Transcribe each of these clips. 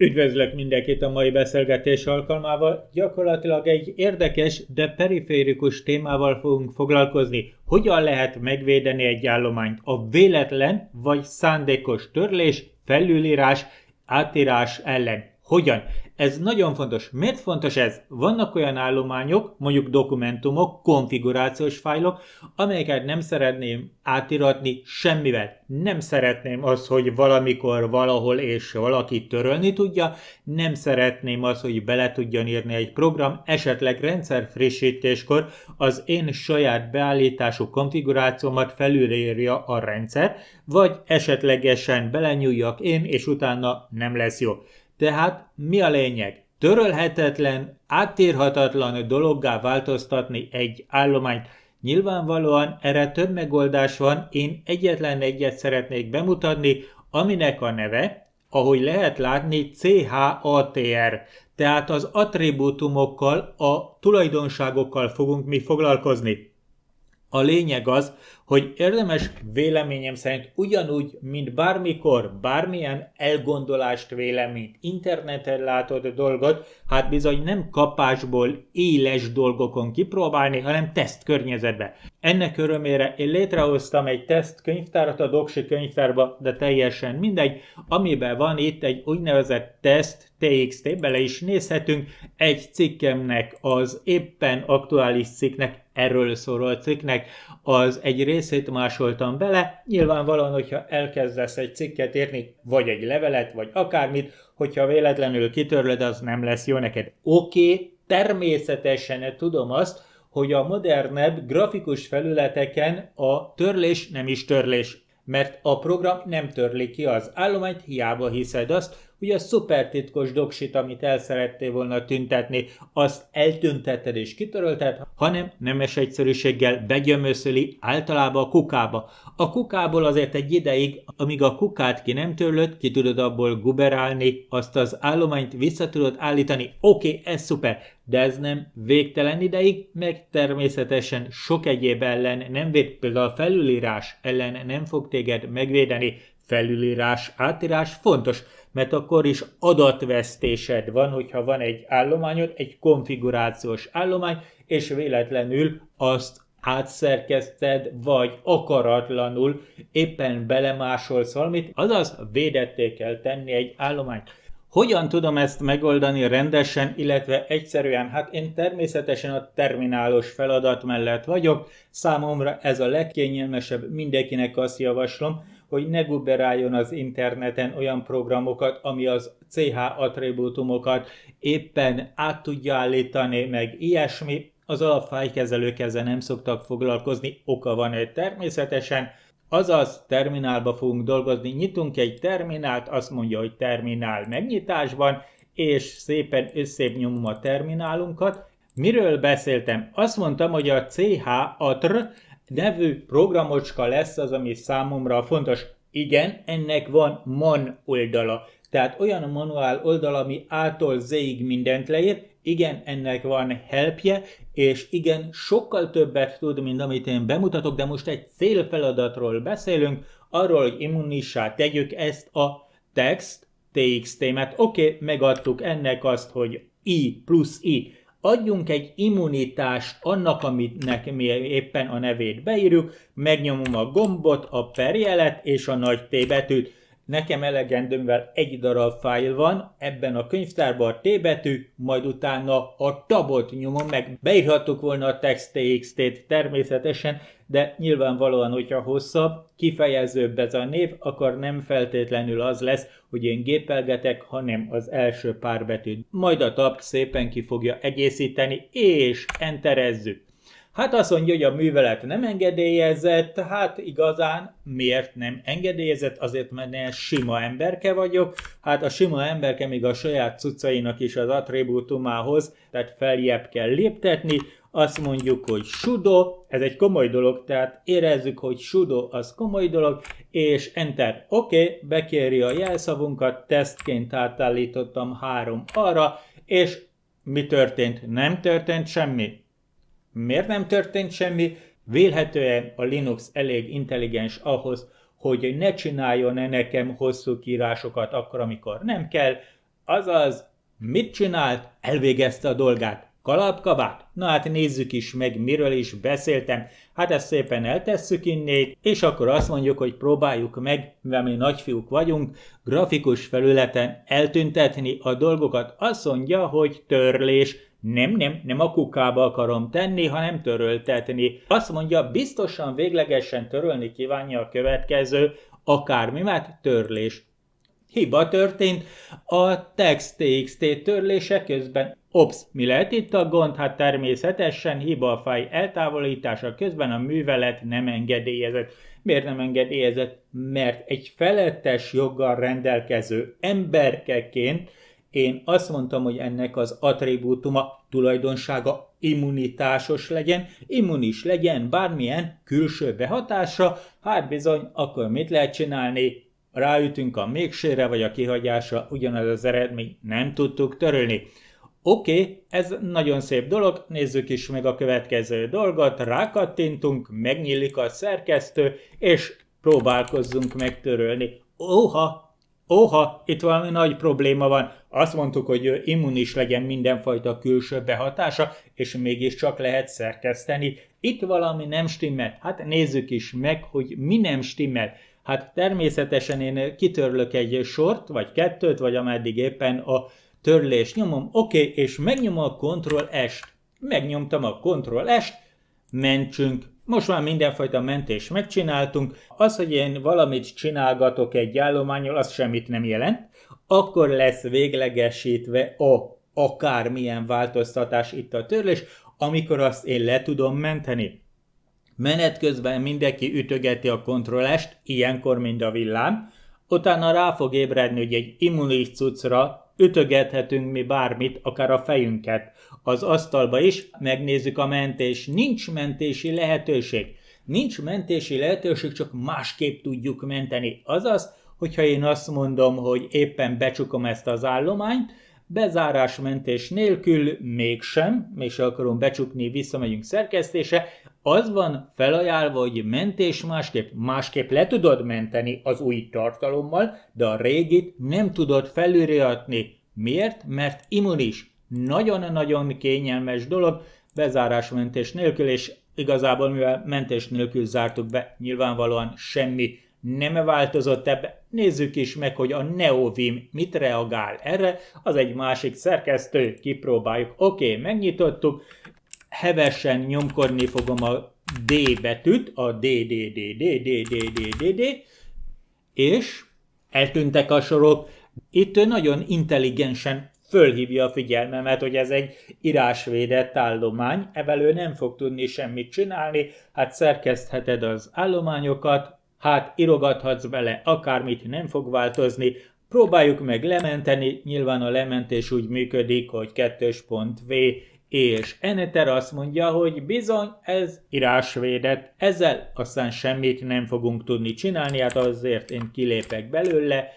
Üdvözlök mindenkit a mai beszélgetés alkalmával. Gyakorlatilag egy érdekes, de periférikus témával fogunk foglalkozni. Hogyan lehet megvédeni egy állományt? A véletlen vagy szándékos törlés, felülírás, átírás ellen. Hogyan? Ez nagyon fontos. Miért fontos ez? Vannak olyan állományok, mondjuk dokumentumok, konfigurációs fájlok, amelyeket nem szeretném átiratni semmivel. Nem szeretném az, hogy valamikor, valahol és valaki törölni tudja, nem szeretném az, hogy bele tudjon írni egy program, esetleg rendszer frissítéskor az én saját beállítású konfigurációmat felülírja a rendszer, vagy esetlegesen belenyúljak én, és utána nem lesz jó. Tehát mi a lényeg? Törölhetetlen, áttérhatatlan dologgá változtatni egy állományt. Nyilvánvalóan erre több megoldás van, én egyetlen egyet szeretnék bemutatni, aminek a neve, ahogy lehet látni, CHATR, tehát az attribútumokkal, a tulajdonságokkal fogunk mi foglalkozni. A lényeg az, hogy érdemes véleményem szerint ugyanúgy, mint bármikor, bármilyen elgondolást, véleményt, interneten látod a dolgot, hát bizony nem kapásból éles dolgokon kipróbálni, hanem teszt környezetbe. Ennek örömére én létrehoztam egy teszt könyvtárat a Doksi könyvtárba, de teljesen mindegy, amiben van itt egy úgynevezett teszt TXT, bele is nézhetünk, egy cikkemnek, az éppen aktuális cikknek erről szóló a cikknek, az egy részét másoltam bele. Nyilvánvalóan, hogyha elkezdesz egy cikket írni, vagy egy levelet, vagy akármit, hogyha véletlenül kitörled, az nem lesz jó neked. Oké, okay, természetesen tudom azt, hogy a modernebb grafikus felületeken a törlés nem is törlés, mert a program nem törli ki az állományt, hiába hiszed azt, hogy a szupertitkos doksit, amit el szerettél volna tüntetni, azt eltünteted és kitörölted, hanem nemes egyszerűséggel begyömöszöli általában a kukába. A kukából azért egy ideig, amíg a kukát ki nem törlöd, ki tudod abból guberálni, azt az állományt vissza tudod állítani. Oké, okay, ez szuper, de ez nem végtelen ideig, meg természetesen sok egyéb ellen nem véd, például a felülírás ellen nem fog téged megvédeni. Felülírás, átírás fontos, mert akkor is adatvesztésed van, hogyha van egy állományod, egy konfigurációs állomány, és véletlenül azt átszerkeszted, vagy akaratlanul éppen belemásolsz valamit, azaz védetté kell tenni egy állományt. Hogyan tudom ezt megoldani rendesen, illetve egyszerűen? Hát én természetesen a terminálos feladat mellett vagyok, számomra ez a legkényelmesebb, mindenkinek azt javaslom, hogy ne guberáljon az interneten olyan programokat, ami az CH attribútumokat éppen át tudja állítani, meg ilyesmi. Az alapfájkezelők ezzel nem szoktak foglalkozni, oka van egy természetesen, Azaz, terminálba fogunk dolgozni, nyitunk egy terminált, azt mondja, hogy terminál megnyitásban, és szépen összép nyomom a terminálunkat. Miről beszéltem? Azt mondtam, hogy a CH, ATR nevű programocska lesz az, ami számomra fontos. Igen, ennek van man oldala. Tehát olyan a manuál oldal, ami A-tól Z-ig mindent leír, igen, ennek van helpje, és igen, sokkal többet tud, mint amit én bemutatok, de most egy célfeladatról beszélünk, arról, hogy immunissá tegyük ezt a text, txt mert Oké, okay, megadtuk ennek azt, hogy I plusz I. Adjunk egy immunitást annak, aminek mi éppen a nevét beírjuk, megnyomom a gombot, a perjelet és a nagy T betűt Nekem elegendőmvel egy darab fájl van, ebben a könyvtárban a T betű, majd utána a tabot nyomom meg. Beírhattuk volna a text.txt-t természetesen, de nyilvánvalóan, hogyha hosszabb, kifejezőbb ez a név, akkor nem feltétlenül az lesz, hogy én gépelgetek, hanem az első pár betűt. Majd a tab szépen ki fogja egészíteni, és enterezzük. Hát azt mondja, hogy a művelet nem engedélyezett, hát igazán miért nem engedélyezett? Azért, mert én sima emberke vagyok. Hát a sima emberke még a saját cuccainak is az attribútumához, tehát feljebb kell léptetni. Azt mondjuk, hogy sudo, ez egy komoly dolog, tehát érezzük, hogy sudo az komoly dolog, és enter, oké, okay, bekéri a jelszavunkat, tesztként átállítottam három arra, és mi történt? Nem történt semmi Miért nem történt semmi? Vélhetően a Linux elég intelligens ahhoz, hogy ne csináljon -e nekem hosszú kiírásokat akkor, amikor nem kell, azaz mit csinált? Elvégezte a dolgát. Kalapkabát? Na hát nézzük is meg, miről is beszéltem. Hát ezt szépen eltesszük innét, és akkor azt mondjuk, hogy próbáljuk meg, mivel mi nagyfiúk vagyunk, grafikus felületen eltüntetni a dolgokat. Azt mondja, hogy törlés. Nem, nem, nem a kukába akarom tenni, hanem töröltetni. Azt mondja, biztosan véglegesen törölni kívánja a következő, akármi mert törlés. Hiba történt, a text.txt txt törlése közben Ops, mi lehet itt a gond? Hát természetesen hiba a fáj eltávolítása közben a művelet nem engedélyezett. Miért nem engedélyezett? Mert egy felettes joggal rendelkező emberkeként én azt mondtam, hogy ennek az attribútuma, tulajdonsága immunitásos legyen, immunis legyen bármilyen külső behatásra, hát bizony, akkor mit lehet csinálni? Ráütünk a mégsére vagy a kihagyásra, ugyanaz az eredmény, nem tudtuk törölni. Oké, okay, ez nagyon szép dolog, nézzük is meg a következő dolgot, rákattintunk, megnyílik a szerkesztő, és próbálkozzunk megtörölni. Óha, Óha, itt valami nagy probléma van. Azt mondtuk, hogy immunis legyen mindenfajta külső behatása, és mégiscsak lehet szerkeszteni. Itt valami nem stimmel. Hát nézzük is meg, hogy mi nem stimmel. Hát természetesen én kitörlök egy sort, vagy kettőt, vagy ameddig éppen a törlés nyomom, oké, okay, és megnyomom a Ctrl S-t. Megnyomtam a Ctrl S-t, mentsünk most már mindenfajta mentés megcsináltunk, az, hogy én valamit csinálgatok egy állományon, az semmit nem jelent, akkor lesz véglegesítve a akármilyen változtatás itt a törlés, amikor azt én le tudom menteni. Menet közben mindenki ütögeti a kontrollest, ilyenkor mind a villám, utána rá fog ébredni, hogy egy immunis cuccra ütögethetünk mi bármit, akár a fejünket az asztalba is, megnézzük a mentés. Nincs mentési lehetőség. Nincs mentési lehetőség, csak másképp tudjuk menteni. Azaz, hogyha én azt mondom, hogy éppen becsukom ezt az állományt, bezárásmentés nélkül mégsem, és akarom becsukni, visszamegyünk szerkesztése, az van felajánlva, hogy mentés másképp. Másképp le tudod menteni az új tartalommal, de a régit nem tudod felülreatni. Miért? Mert immunis. Nagyon-nagyon kényelmes dolog, bezárásmentés nélkül, és igazából mivel mentés nélkül zártuk be, nyilvánvalóan semmi nem változott ebbe. Nézzük is meg, hogy a Neovim mit reagál erre, az egy másik szerkesztő, kipróbáljuk. Oké, okay, megnyitottuk, hevesen nyomkodni fogom a D betűt, a D, D, D, D, D, D, D, D, D, és eltűntek a sorok. Itt nagyon intelligensen fölhívja a figyelmemet, hogy ez egy írásvédett állomány, evel ő nem fog tudni semmit csinálni, hát szerkesztheted az állományokat, hát irogathatsz bele, akármit nem fog változni, próbáljuk meg lementeni, nyilván a lementés úgy működik, hogy kettős pont V és Eneter azt mondja, hogy bizony ez írásvédett, ezzel aztán semmit nem fogunk tudni csinálni, hát azért én kilépek belőle,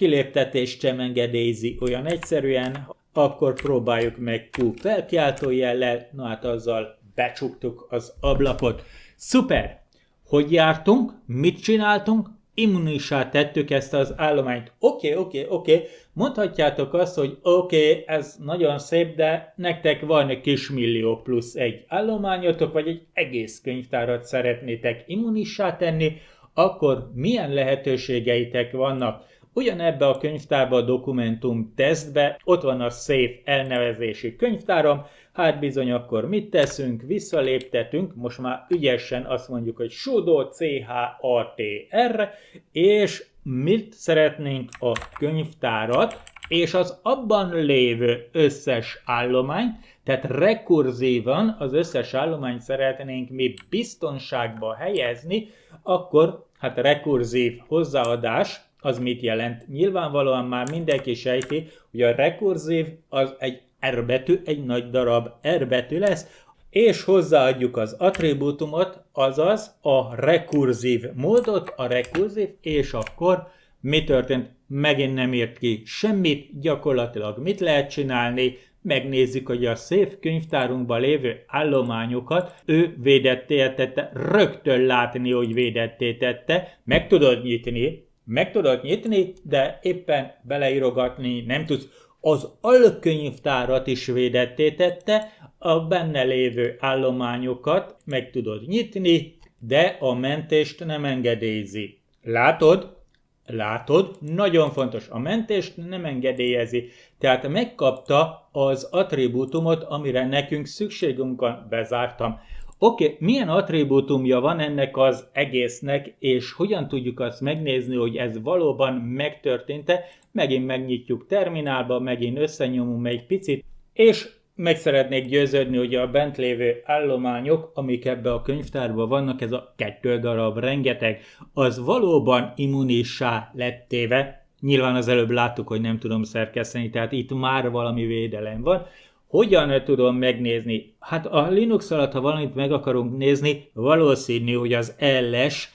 kiléptetést sem engedélyzi olyan egyszerűen, akkor próbáljuk meg Q felkiáltó jellel, na hát azzal becsuktuk az ablakot. Szuper! Hogy jártunk? Mit csináltunk? Immunisá tettük ezt az állományt. Oké, okay, oké, okay, oké. Okay. Mondhatjátok azt, hogy oké, okay, ez nagyon szép, de nektek van egy kis millió plusz egy állományotok, vagy egy egész könyvtárat szeretnétek immunisá tenni, akkor milyen lehetőségeitek vannak? Ugyanebbe a könyvtárba a dokumentum tesztbe ott van a Safe elnevezésű könyvtáram, hát bizony akkor mit teszünk, visszaléptetünk, most már ügyesen azt mondjuk, hogy sudo CHATR, és mit szeretnénk a könyvtárat, és az abban lévő összes állomány, tehát rekurzívan az összes állományt szeretnénk mi biztonságba helyezni, akkor hát rekurzív hozzáadás, az mit jelent? Nyilvánvalóan már mindenki sejti, hogy a rekurzív az egy R betű, egy nagy darab R betű lesz, és hozzáadjuk az attribútumot, azaz a rekurzív módot, a rekurzív, és akkor mi történt? Megint nem írt ki semmit, gyakorlatilag mit lehet csinálni, megnézzük, hogy a szép könyvtárunkban lévő állományokat ő védetté tette, rögtön látni, hogy védetté tette, meg tudod nyitni, meg tudod nyitni, de éppen beleírogatni nem tudsz. Az alkönyvtárat is védetté tette, a benne lévő állományokat meg tudod nyitni, de a mentést nem engedélyzi. Látod? Látod? Nagyon fontos. A mentést nem engedélyezi. Tehát megkapta az attribútumot, amire nekünk szükségünk van. Bezártam. Oké, okay, milyen attribútumja van ennek az egésznek, és hogyan tudjuk azt megnézni, hogy ez valóban megtörtént-e? Megint megnyitjuk terminálba, megint összenyomunk egy picit, és meg szeretnék győződni, hogy a bent lévő állományok, amik ebbe a könyvtárban vannak, ez a kettő darab rengeteg, az valóban immunissá lettéve, téve. Nyilván az előbb láttuk, hogy nem tudom szerkeszteni, tehát itt már valami védelem van. Hogyan tudom megnézni? Hát a Linux alatt, ha valamit meg akarunk nézni, valószínű, hogy az ls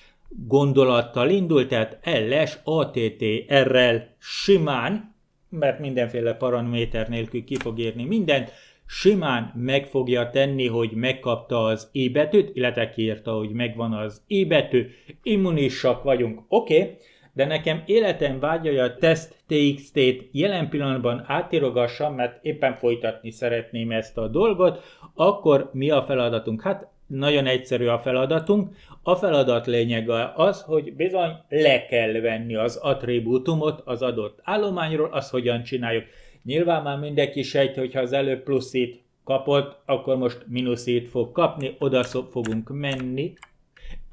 gondolattal indul, tehát ls attr-rel simán, mert mindenféle paraméter nélkül ki fog írni mindent, simán meg fogja tenni, hogy megkapta az I betűt, illetve kiírta, hogy megvan az I betű, immunisak vagyunk, oké, okay de nekem életem hogy a Test TXT-t jelen pillanatban átirogassam, mert éppen folytatni szeretném ezt a dolgot, akkor mi a feladatunk? Hát nagyon egyszerű a feladatunk. A feladat lényege az, hogy bizony le kell venni az attribútumot az adott állományról, Az hogyan csináljuk. Nyilván már mindenki sejt, hogyha az előbb pluszit kapott, akkor most mínuszét fog kapni, oda fogunk menni,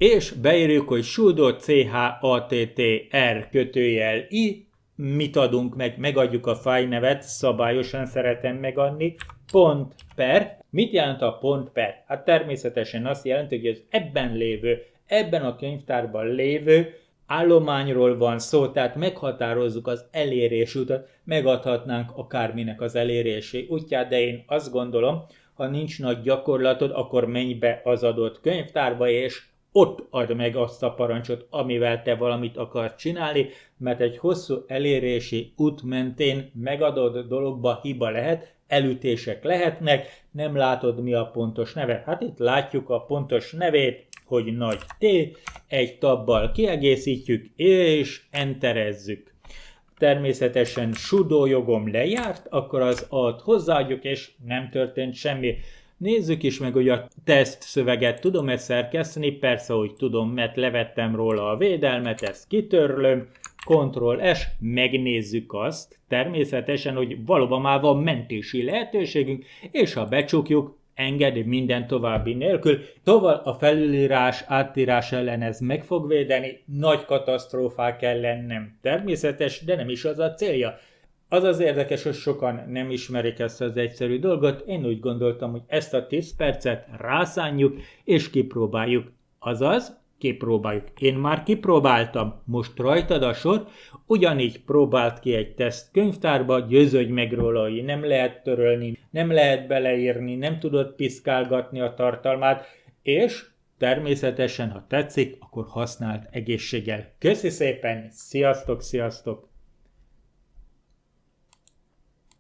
és beírjuk, hogy sudo CHATTR kötőjel i, mit adunk meg, megadjuk a nevet, szabályosan szeretem megadni, pont per. Mit jelent a pont per? Hát természetesen azt jelenti, hogy az ebben lévő, ebben a könyvtárban lévő állományról van szó, tehát meghatározzuk az elérés utat, megadhatnánk akárminek az elérési útját, de én azt gondolom, ha nincs nagy gyakorlatod, akkor menj be az adott könyvtárba és ott ad meg azt a parancsot, amivel te valamit akarsz csinálni, mert egy hosszú elérési út mentén megadott dologba hiba lehet, elütések lehetnek, nem látod mi a pontos neve. Hát itt látjuk a pontos nevét, hogy nagy T, egy tabbal kiegészítjük és enterezzük. Természetesen sudó jogom lejárt, akkor az ad hozzáadjuk, és nem történt semmi. Nézzük is meg, hogy a teszt szöveget tudom-e szerkeszteni, persze, hogy tudom, mert levettem róla a védelmet, ezt kitörlöm, Ctrl S, megnézzük azt, természetesen, hogy valóban már van mentési lehetőségünk, és ha becsukjuk, enged minden további nélkül. Tovább a felülírás, áttírás ellen ez meg fog védeni, nagy katasztrófák ellen nem természetes, de nem is az a célja. Az az érdekes, hogy sokan nem ismerik ezt az egyszerű dolgot. Én úgy gondoltam, hogy ezt a 10 percet rászánjuk és kipróbáljuk. Azaz, kipróbáljuk. Én már kipróbáltam, most rajtad a sor, ugyanígy próbált ki egy teszt könyvtárba, győződj meg róla, hogy nem lehet törölni, nem lehet beleírni, nem tudod piszkálgatni a tartalmát, és természetesen, ha tetszik, akkor használt egészséggel. Köszi szépen, sziasztok, sziasztok!